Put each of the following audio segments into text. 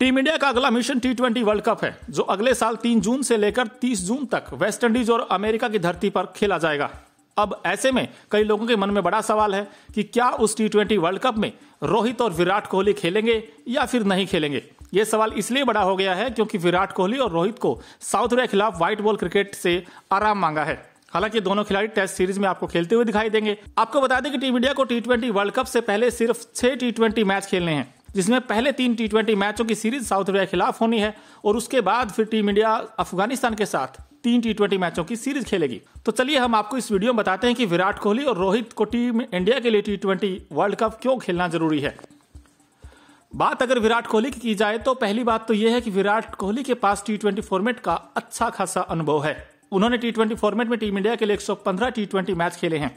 team India का अगला mission T twenty world cup है जो अगले साल 3 जून से लेकर 30 जून तक वेस्ट इंडीज और अमेरिका की धरती पर खेला जाएगा अब ऐसे में कई लोगों के मन में बड़ा सवाल है कि क्या उस टी ट्वेंटी वर्ल्ड कप में रोहित और विराट कोहली खेलेंगे या फिर नहीं खेलेंगे ये सवाल इसलिए बड़ा हो गया है क्योंकि विराट कोहली और रोहित को साउथ के खिलाफ व्हाइट बॉल क्रिकेट से आराम मांगा है हालांकि दोनों खिलाड़ी टेस्ट सीरीज में आपको खेलते हुए दिखाई देंगे आपको बता दें कि टीम इंडिया को टी वर्ल्ड कप से पहले सिर्फ छह टी मैच खेलने हैं जिसमें पहले तीन टी ट्वेंटी मैचों की सीरीज साउथ अफ्रीका के खिलाफ होनी है और उसके बाद फिर टीम इंडिया अफगानिस्तान के साथ तीन टी ट्वेंटी मैचों की सीरीज खेलेगी तो चलिए हम आपको इस वीडियो में बताते हैं कि विराट कोहली और रोहित को टीम इंडिया के लिए टी ट्वेंटी वर्ल्ड कप क्यों खेलना जरूरी है बात अगर विराट कोहली की जाए तो पहली बात तो यह है कि विराट कोहली के पास टी ट्वेंटी फॉर्मेट का अच्छा खासा अनुभव है उन्होंने टी ट्वेंटी फॉर्मेट में टीम इंडिया के लिए एक सौ पंद्रह टी ट्वेंटी मैच खेले हैं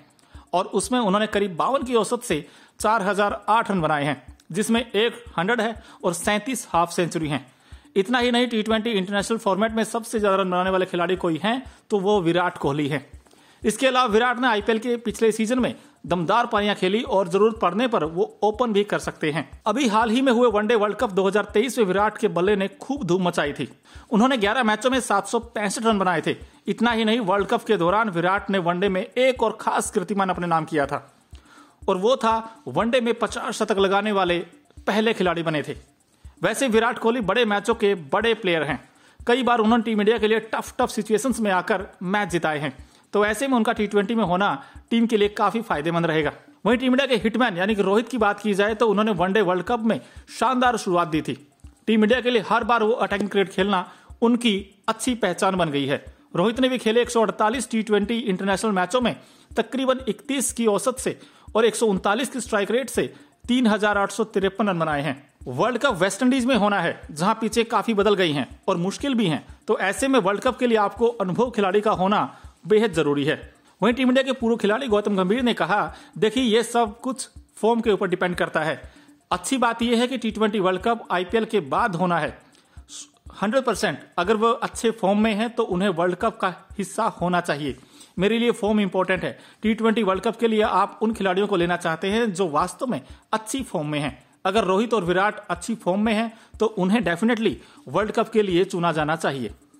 और उसमें उन्होंने करीब बावन की औसत से चार हजार आठ रन बनाए हैं जिसमें एक हंड्रेड है और सैंतीस हाफ सेंचुरी हैं इतना ही नहीं टी ट्वेंटी इंटरनेशनल फॉर्मेट में सबसे ज़्यादा रन बनाने वाले खिलाड़ी कोई हैं तो वो विराट कोहली हैं इसके अलावा विराट ने आईपीएल के पिछले सीजन में दमदार पारियां खेली और जरूरत पड़ने पर वो ओपन भी कर सकते हैं अभी हाल ही में हुए वनडे वर्ल्ड कप 2023 में विराट के बल्ले ने खूब धूम मचाई थी उन्होंने 11 मैचों में सात रन बनाए थे इतना ही नहीं वर्ल्ड कप के दौरान विराट ने वनडे में एक और खास कीर्तिमान अपने नाम किया था और वो था वनडे में पचास शतक लगाने वाले पहले खिलाड़ी बने थे वैसे विराट कोहली बड़े मैचों के बड़े प्लेयर हैं कई बार उन्होंने टीम इंडिया के लिए टफ टफ सिचुएशंस में आकर मैच जिताए हैं तो ऐसे में उनका टी में होना टीम के लिए काफी फायदेमंद रहेगा वहीं टीम इंडिया के हिटमैन यानी कि रोहित की बात की जाए तो उन्होंने वनडे वर्ल्ड कप में शानदार शुरुआत दी थी टीम इंडिया के लिए हर बार वो अटैकिंग क्रिकेट खेलना उनकी अच्छी पहचान बन गई है रोहित ने भी खेले एक टी इंटरनेशनल मैचों में तकरीबन 31 की औसत से और एक की स्ट्राइक रेट से तीन रन बनाए हैं वर्ल्ड कप वेस्ट इंडीज में होना है जहां पीछे काफी बदल गई हैं और मुश्किल भी हैं तो ऐसे में वर्ल्ड कप के लिए आपको अनुभव खिलाड़ी का होना बेहद जरूरी है वहीं टीम इंडिया के पूर्व खिलाड़ी गौतम गंभीर ने कहा देखिए ये सब कुछ फॉर्म के ऊपर डिपेंड करता है अच्छी बात यह है कि टी वर्ल्ड कप आईपीएल के बाद होना है हंड्रेड परसेंट अगर वो अच्छे फॉर्म में है तो उन्हें वर्ल्ड कप का हिस्सा होना चाहिए मेरे लिए फॉर्म इंपॉर्टेंट है टी ट्वेंटी वर्ल्ड कप के लिए आप उन खिलाड़ियों को लेना चाहते हैं जो वास्तव में अच्छी फॉर्म में हैं अगर रोहित और विराट अच्छी फॉर्म में हैं तो उन्हें डेफिनेटली वर्ल्ड कप के लिए चुना जाना चाहिए